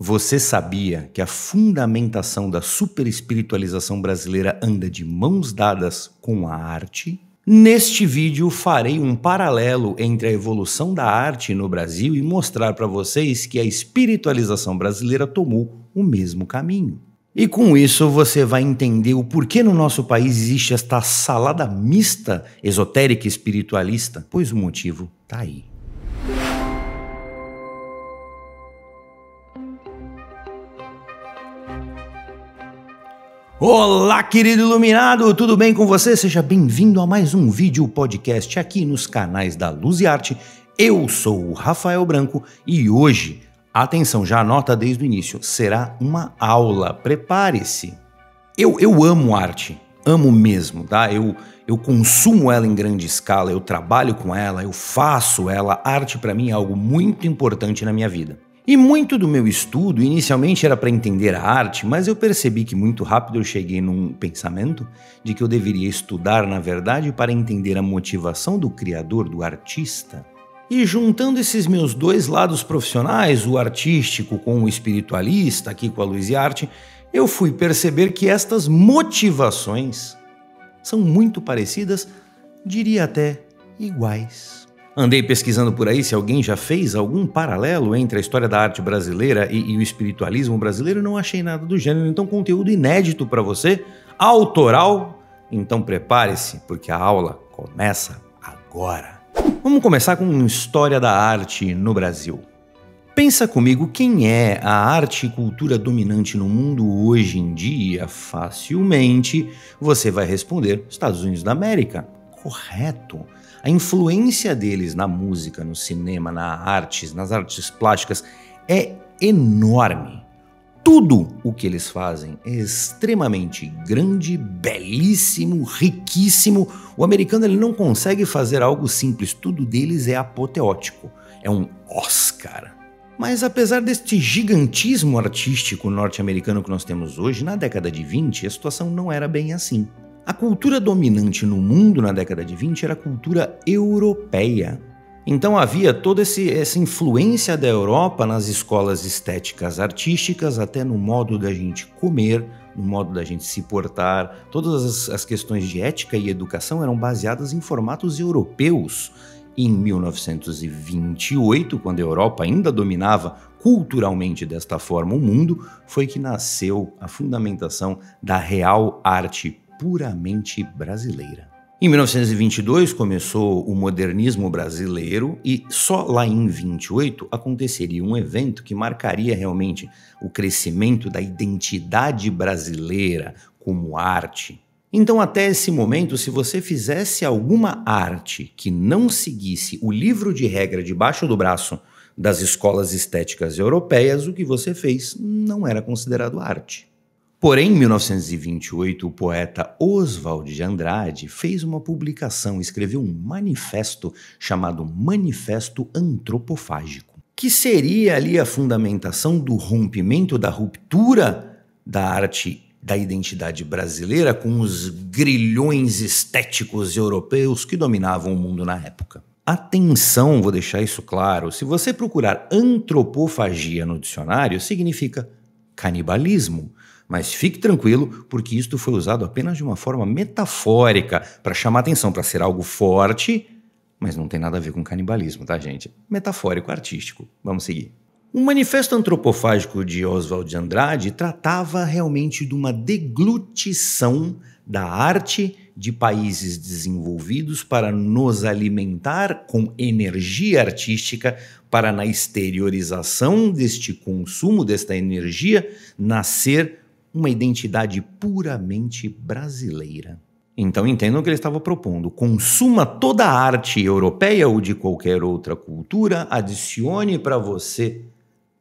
Você sabia que a fundamentação da superespiritualização brasileira anda de mãos dadas com a arte? Neste vídeo farei um paralelo entre a evolução da arte no Brasil e mostrar para vocês que a espiritualização brasileira tomou o mesmo caminho. E com isso você vai entender o porquê no nosso país existe esta salada mista esotérica espiritualista, pois o motivo tá aí. Olá, querido iluminado, tudo bem com você? Seja bem-vindo a mais um vídeo podcast aqui nos canais da Luz e Arte. Eu sou o Rafael Branco e hoje, atenção, já anota desde o início, será uma aula, prepare-se. Eu, eu amo arte, amo mesmo, tá? Eu, eu consumo ela em grande escala, eu trabalho com ela, eu faço ela. Arte para mim é algo muito importante na minha vida. E muito do meu estudo inicialmente era para entender a arte, mas eu percebi que muito rápido eu cheguei num pensamento de que eu deveria estudar, na verdade, para entender a motivação do criador, do artista. E juntando esses meus dois lados profissionais, o artístico com o espiritualista, aqui com a Luz e Arte, eu fui perceber que estas motivações são muito parecidas, diria até iguais. Andei pesquisando por aí se alguém já fez algum paralelo entre a história da arte brasileira e, e o espiritualismo brasileiro, e não achei nada do gênero. Então, conteúdo inédito para você, autoral. Então, prepare-se, porque a aula começa agora. Vamos começar com História da Arte no Brasil. Pensa comigo quem é a arte e cultura dominante no mundo hoje em dia? Facilmente você vai responder Estados Unidos da América. Correto. A influência deles na música, no cinema, na artes, nas artes plásticas é enorme. Tudo o que eles fazem é extremamente grande, belíssimo, riquíssimo. O americano ele não consegue fazer algo simples, tudo deles é apoteótico. É um Oscar. Mas apesar deste gigantismo artístico norte-americano que nós temos hoje, na década de 20 a situação não era bem assim. A cultura dominante no mundo na década de 20 era a cultura europeia. Então havia toda esse, essa influência da Europa nas escolas estéticas artísticas, até no modo da gente comer, no modo da gente se portar. Todas as, as questões de ética e educação eram baseadas em formatos europeus. Em 1928, quando a Europa ainda dominava culturalmente desta forma o mundo, foi que nasceu a fundamentação da real arte puramente brasileira. Em 1922 começou o modernismo brasileiro e só lá em 28 aconteceria um evento que marcaria realmente o crescimento da identidade brasileira como arte. Então, até esse momento, se você fizesse alguma arte que não seguisse o livro de regra debaixo do braço das escolas estéticas europeias, o que você fez não era considerado arte. Porém, em 1928, o poeta Oswald de Andrade fez uma publicação, escreveu um manifesto chamado Manifesto Antropofágico, que seria ali a fundamentação do rompimento, da ruptura da arte da identidade brasileira com os grilhões estéticos europeus que dominavam o mundo na época. Atenção, vou deixar isso claro: se você procurar antropofagia no dicionário, significa canibalismo mas fique tranquilo, porque isto foi usado apenas de uma forma metafórica para chamar atenção, para ser algo forte, mas não tem nada a ver com canibalismo, tá, gente? Metafórico, artístico. Vamos seguir. O Manifesto Antropofágico de Oswald de Andrade tratava realmente de uma deglutição da arte de países desenvolvidos para nos alimentar com energia artística, para na exteriorização deste consumo, desta energia, nascer uma identidade puramente brasileira. Então entendam o que ele estava propondo. Consuma toda a arte europeia ou de qualquer outra cultura, adicione para você,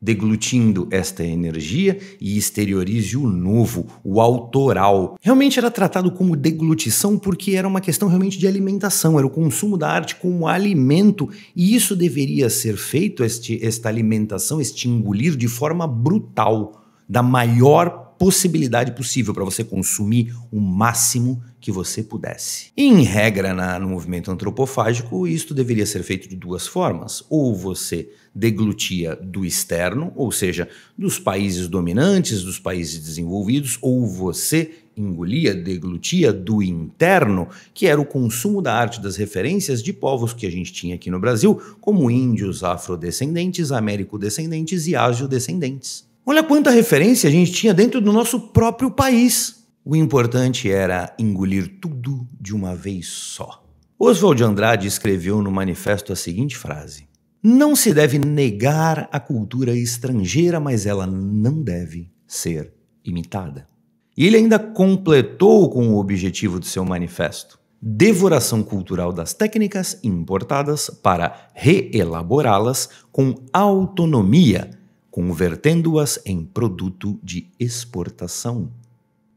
deglutindo esta energia e exteriorize o novo, o autoral. Realmente era tratado como deglutição porque era uma questão realmente de alimentação, era o consumo da arte como alimento e isso deveria ser feito, este, esta alimentação, este engolir de forma brutal, da maior possibilidade possível para você consumir o máximo que você pudesse. Em regra, na, no movimento antropofágico, isto deveria ser feito de duas formas. Ou você deglutia do externo, ou seja, dos países dominantes, dos países desenvolvidos, ou você engolia, deglutia do interno, que era o consumo da arte das referências de povos que a gente tinha aqui no Brasil, como índios, afrodescendentes, américodescendentes e ágio-descendentes. Olha quanta referência a gente tinha dentro do nosso próprio país. O importante era engolir tudo de uma vez só. Oswald de Andrade escreveu no manifesto a seguinte frase: Não se deve negar a cultura estrangeira, mas ela não deve ser imitada. E ele ainda completou com o objetivo do seu manifesto: devoração cultural das técnicas importadas para reelaborá-las com autonomia convertendo-as em produto de exportação.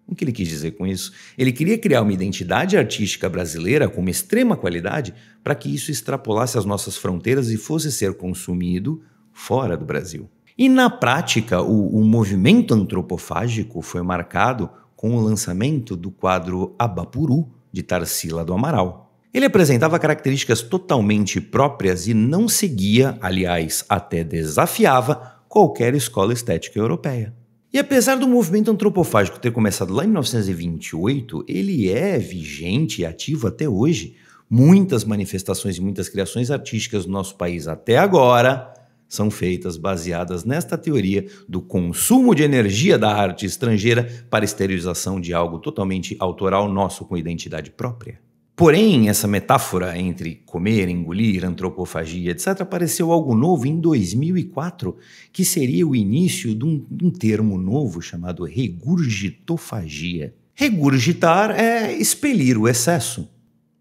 O que ele quis dizer com isso? Ele queria criar uma identidade artística brasileira com uma extrema qualidade para que isso extrapolasse as nossas fronteiras e fosse ser consumido fora do Brasil. E na prática, o, o movimento antropofágico foi marcado com o lançamento do quadro Abapuru, de Tarsila do Amaral. Ele apresentava características totalmente próprias e não seguia, aliás, até desafiava qualquer escola estética europeia. E apesar do movimento antropofágico ter começado lá em 1928, ele é vigente e ativo até hoje. Muitas manifestações e muitas criações artísticas no nosso país até agora são feitas baseadas nesta teoria do consumo de energia da arte estrangeira para esterilização de algo totalmente autoral nosso com identidade própria. Porém, essa metáfora entre comer, engolir, antropofagia, etc., apareceu algo novo em 2004, que seria o início de um, um termo novo chamado regurgitofagia. Regurgitar é expelir o excesso,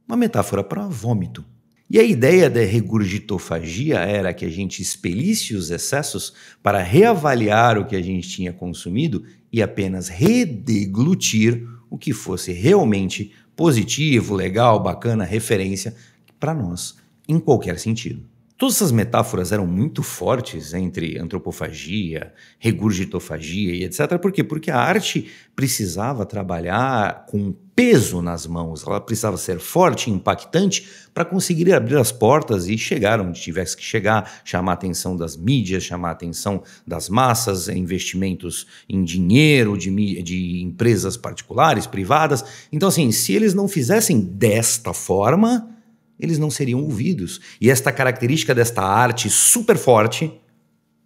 uma metáfora para vômito. E a ideia da regurgitofagia era que a gente expelisse os excessos para reavaliar o que a gente tinha consumido e apenas redeglutir o que fosse realmente positivo, legal, bacana, referência para nós, em qualquer sentido. Todas essas metáforas eram muito fortes entre antropofagia, regurgitofagia e etc. Por quê? Porque a arte precisava trabalhar com peso nas mãos, ela precisava ser forte e impactante para conseguir abrir as portas e chegar onde tivesse que chegar, chamar a atenção das mídias, chamar a atenção das massas, investimentos em dinheiro de, de empresas particulares, privadas. Então, assim, se eles não fizessem desta forma, eles não seriam ouvidos. E esta característica desta arte super forte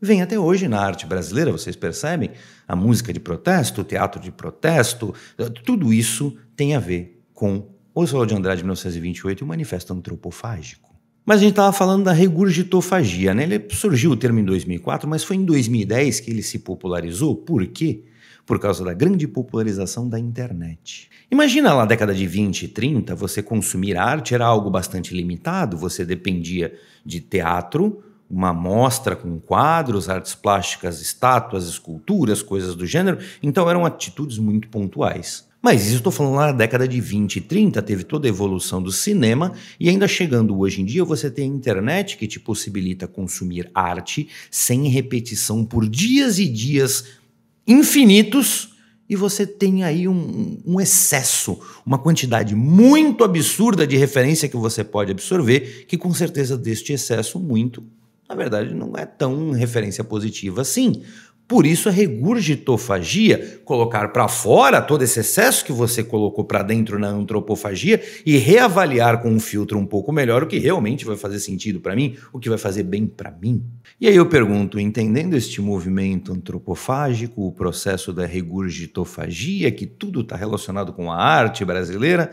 vem até hoje na arte brasileira, vocês percebem? A música de protesto, o teatro de protesto, tudo isso tem a ver com o Soló de Andrade, 1928, e o Manifesto Antropofágico. Mas a gente estava falando da regurgitofagia, né? Ele surgiu o termo em 2004, mas foi em 2010 que ele se popularizou. Por quê? por causa da grande popularização da internet. Imagina lá na década de 20 e 30, você consumir arte era algo bastante limitado, você dependia de teatro, uma mostra com quadros, artes plásticas, estátuas, esculturas, coisas do gênero, então eram atitudes muito pontuais. Mas isso estou falando lá na década de 20 e 30, teve toda a evolução do cinema, e ainda chegando hoje em dia, você tem a internet que te possibilita consumir arte sem repetição por dias e dias infinitos e você tem aí um, um, excesso, uma quantidade muito absurda de referência que você pode absorver, que com certeza deste excesso muito, na verdade, não é tão referência positiva assim, por isso a regurgitofagia, colocar para fora todo esse excesso que você colocou para dentro na antropofagia e reavaliar com um filtro um pouco melhor o que realmente vai fazer sentido para mim, o que vai fazer bem para mim. E aí eu pergunto, entendendo este movimento antropofágico, o processo da regurgitofagia, que tudo está relacionado com a arte brasileira,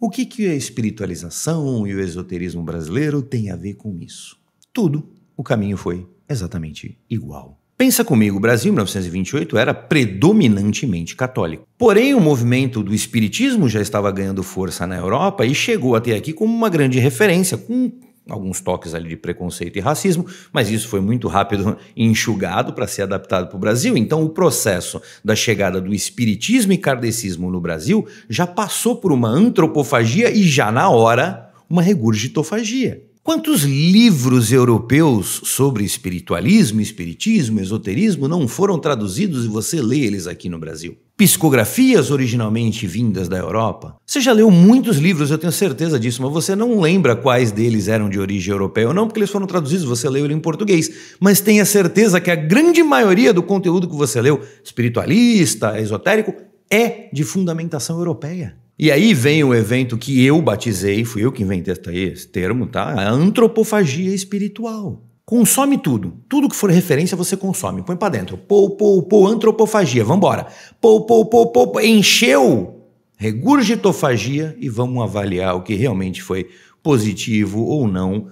o que, que a espiritualização e o esoterismo brasileiro têm a ver com isso? Tudo. O caminho foi exatamente igual. Pensa comigo, o Brasil em 1928 era predominantemente católico. Porém, o movimento do espiritismo já estava ganhando força na Europa e chegou até aqui como uma grande referência, com alguns toques ali de preconceito e racismo, mas isso foi muito rápido enxugado para ser adaptado para o Brasil. Então, o processo da chegada do espiritismo e kardecismo no Brasil já passou por uma antropofagia e já na hora uma regurgitofagia. Quantos livros europeus sobre espiritualismo, espiritismo, esoterismo não foram traduzidos e você lê eles aqui no Brasil? Psicografias originalmente vindas da Europa. Você já leu muitos livros, eu tenho certeza disso, mas você não lembra quais deles eram de origem europeia ou não, porque eles foram traduzidos, você leu ele em português. Mas tenha certeza que a grande maioria do conteúdo que você leu, espiritualista, esotérico, é de fundamentação europeia. E aí vem o evento que eu batizei, fui eu que inventei esse termo, tá? A antropofagia espiritual. Consome tudo. Tudo que for referência você consome. Põe para dentro. Pou, pou, pou, antropofagia. Vambora. Pou, pou, pou, pou, encheu. Regurgitofagia e vamos avaliar o que realmente foi positivo ou não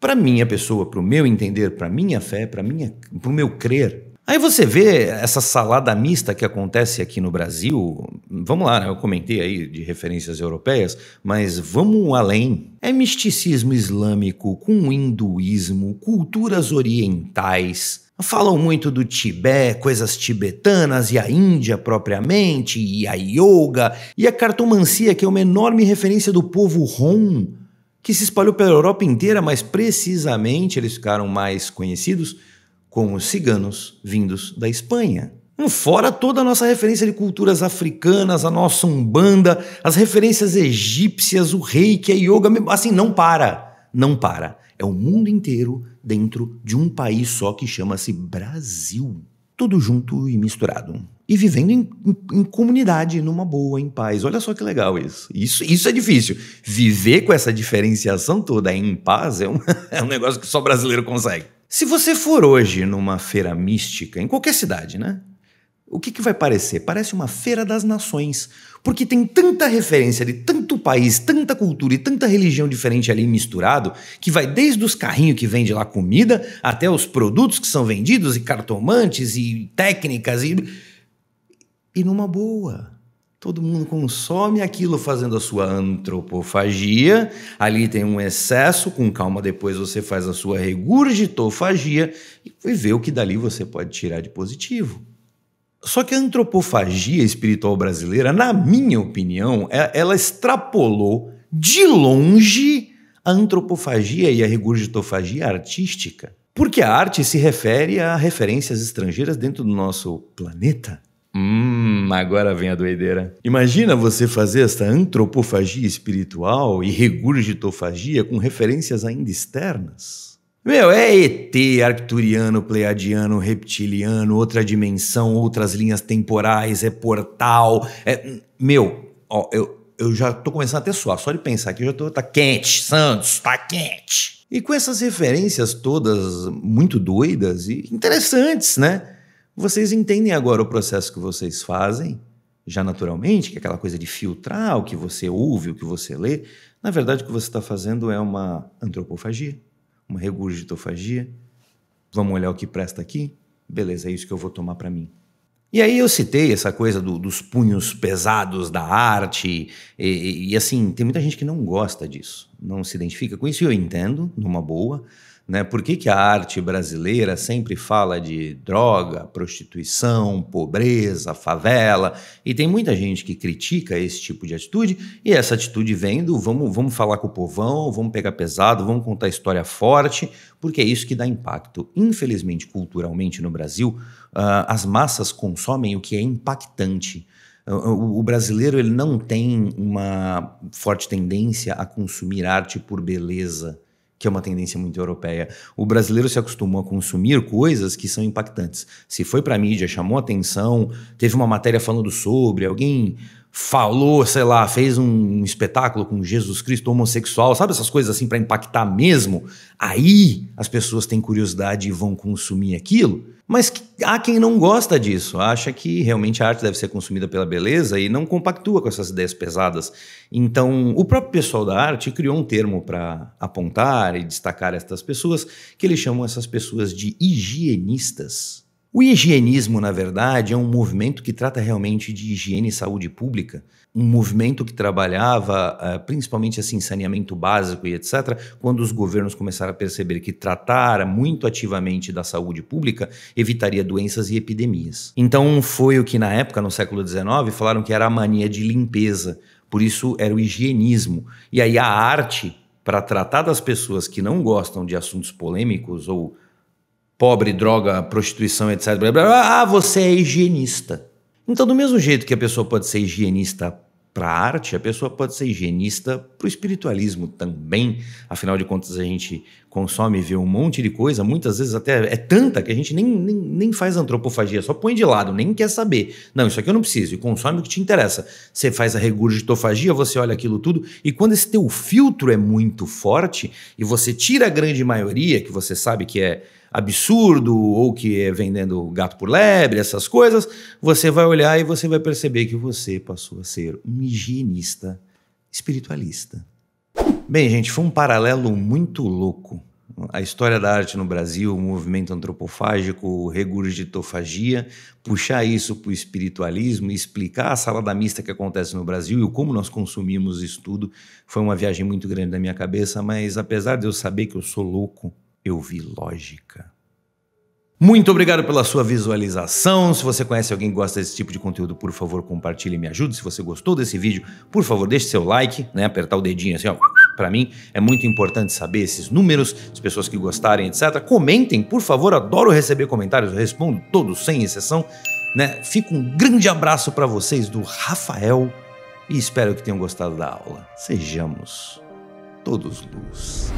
para minha pessoa, para o meu entender, para minha fé, para minha, para o meu crer. Aí você vê essa salada mista que acontece aqui no Brasil. Vamos lá, né? eu comentei aí de referências europeias, mas vamos além. É misticismo islâmico com hinduísmo, culturas orientais. Falam muito do Tibete, coisas tibetanas e a Índia propriamente, e a yoga, e a cartomancia, que é uma enorme referência do povo Rom, que se espalhou pela Europa inteira, mas precisamente eles ficaram mais conhecidos com os ciganos vindos da Espanha. Hum, fora toda a nossa referência de culturas africanas, a nossa umbanda, as referências egípcias, o reiki, a yoga, assim, não para, não para. É o mundo inteiro dentro de um país só que chama-se Brasil. Tudo junto e misturado. E vivendo em, em, em, comunidade, numa boa, em paz. Olha só que legal isso. Isso, isso é difícil. Viver com essa diferenciação toda em paz é um, é um negócio que só brasileiro consegue. Se você for hoje numa feira mística, em qualquer cidade, né? O que, que vai parecer? Parece uma feira das nações, porque tem tanta referência de tanto país, tanta cultura e tanta religião diferente ali misturado, que vai desde os carrinhos que vende lá comida até os produtos que são vendidos e cartomantes e técnicas e e numa boa. Todo mundo consome aquilo fazendo a sua antropofagia. Ali tem um excesso, com calma depois você faz a sua regurgitofagia e vê o que dali você pode tirar de positivo. Só que a antropofagia espiritual brasileira, na minha opinião, é, ela extrapolou de longe a antropofagia e a regurgitofagia artística. Porque a arte se refere a referências estrangeiras dentro do nosso planeta. Hum, Hum, agora vem a doideira. Imagina você fazer esta antropofagia espiritual e regurgitofagia com referências ainda externas. Meu, é ET, arcturiano, pleiadiano, reptiliano, outra dimensão, outras linhas temporais, é portal. É... Meu, ó, eu, eu já tô começando a ter suar, só de pensar que eu já tô. Tá quente, Santos, tá quente. E com essas referências todas muito doidas e interessantes, né? Vocês entendem agora o processo que vocês fazem, já naturalmente, que é aquela coisa de filtrar o que você ouve, o que você lê. Na verdade, o que você está fazendo é uma antropofagia, uma regurgitofagia. Vamos olhar o que presta aqui? Beleza, é isso que eu vou tomar para mim. E aí eu citei essa coisa do, dos punhos pesados da arte, e, e, assim, tem muita gente que não gosta disso, não se identifica com isso, e eu entendo, numa boa. Né? Por que, que a arte brasileira sempre fala de droga, prostituição, pobreza, favela? E tem muita gente que critica esse tipo de atitude, e essa atitude vem do vamos, vamos falar com o povão, vamos pegar pesado, vamos contar história forte, porque é isso que dá impacto. Infelizmente, culturalmente no Brasil, uh, as massas consomem o que é impactante. Ah, o brasileiro ele não tem uma forte tendência a consumir arte por beleza que é uma tendência muito europeia. O brasileiro se acostumou a consumir coisas que são impactantes. Se foi para mídia, chamou atenção, teve uma matéria falando sobre, alguém falou, sei lá, fez um espetáculo com Jesus Cristo homossexual, sabe essas coisas assim para impactar mesmo? Aí as pessoas têm curiosidade e vão consumir aquilo. Mas há quem não gosta disso, acha que realmente a arte deve ser consumida pela beleza e não compactua com essas ideias pesadas. Então, o próprio pessoal da arte criou um termo para apontar e destacar estas pessoas, que eles chamam essas pessoas de higienistas. O higienismo, na verdade, é um movimento que trata realmente de higiene e saúde pública, um movimento que trabalhava eh, principalmente assim saneamento básico e etc. Quando os governos começaram a perceber que tratar muito ativamente da saúde pública evitaria doenças e epidemias. Então foi o que na época, no século XIX, falaram que era a mania de limpeza. Por isso era o higienismo. E aí a arte para tratar das pessoas que não gostam de assuntos polêmicos ou pobre, droga, prostituição, etc. Blá, blá, blá, ah, você é higienista. Então, do mesmo jeito que a pessoa pode ser higienista para a arte, a pessoa pode ser higienista para o espiritualismo também. Afinal de contas, a gente consome e vê um monte de coisa, muitas vezes até é tanta que a gente nem, nem, nem faz antropofagia, só põe de lado, nem quer saber. Não, isso aqui eu não preciso, e consome o que te interessa. Você faz a regurgitofagia, você olha aquilo tudo, e quando esse teu filtro é muito forte e você tira a grande maioria, que você sabe que é absurdo ou que é vendendo gato por lebre, essas coisas, você vai olhar e você vai perceber que você passou a ser um higienista espiritualista. Bem, gente, foi um paralelo muito louco. A história da arte no Brasil, o movimento antropofágico, regurgitofagia, puxar isso para o espiritualismo e explicar a salada mista que acontece no Brasil e como nós consumimos isso tudo, foi uma viagem muito grande na minha cabeça, mas apesar de eu saber que eu sou louco, eu vi lógica. Muito obrigado pela sua visualização. Se você conhece alguém que gosta desse tipo de conteúdo, por favor, compartilhe e me ajude. Se você gostou desse vídeo, por favor, deixe seu like, né? Apertar o dedinho assim, ó. Para mim é muito importante saber esses números, as pessoas que gostarem, etc. Comentem, por favor, adoro receber comentários, eu respondo todos sem exceção, né? Fico um grande abraço para vocês do Rafael e espero que tenham gostado da aula. Sejamos todos luz.